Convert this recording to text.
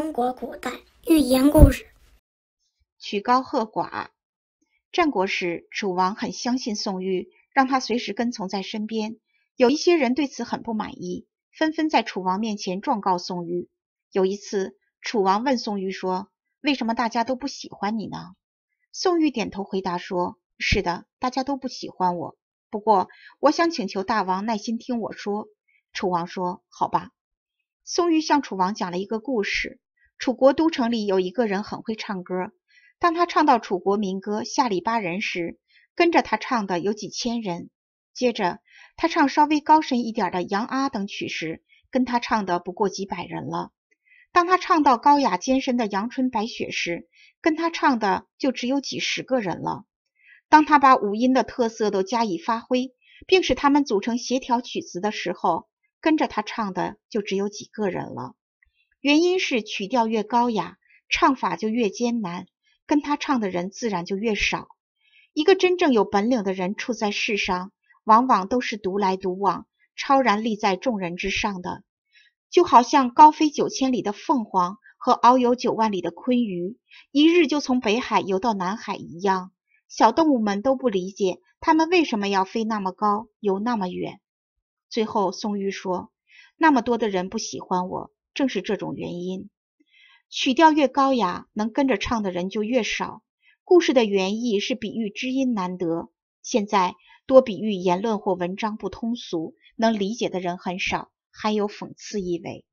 中国古代寓言故事：曲高和寡。战国时，楚王很相信宋玉，让他随时跟从在身边。有一些人对此很不满意，纷纷在楚王面前状告宋玉。有一次，楚王问宋玉说：“为什么大家都不喜欢你呢？”宋玉点头回答说：“是的，大家都不喜欢我。不过，我想请求大王耐心听我说。”楚王说：“好吧。”宋玉向楚王讲了一个故事。楚国都城里有一个人很会唱歌。当他唱到楚国民歌《下里巴人》时，跟着他唱的有几千人；接着他唱稍微高深一点的《杨阿》等曲时，跟他唱的不过几百人了；当他唱到高雅艰深的《阳春白雪》时，跟他唱的就只有几十个人了；当他把五音的特色都加以发挥，并使他们组成协调曲子的时候，跟着他唱的就只有几个人了。原因是曲调越高雅，唱法就越艰难，跟他唱的人自然就越少。一个真正有本领的人处在世上，往往都是独来独往、超然立在众人之上的。就好像高飞九千里的凤凰和遨游九万里的鲲鱼，一日就从北海游到南海一样。小动物们都不理解他们为什么要飞那么高、游那么远。最后，宋玉说：“那么多的人不喜欢我。”正是这种原因，曲调越高雅，能跟着唱的人就越少。故事的原意是比喻知音难得，现在多比喻言论或文章不通俗，能理解的人很少，还有讽刺意味。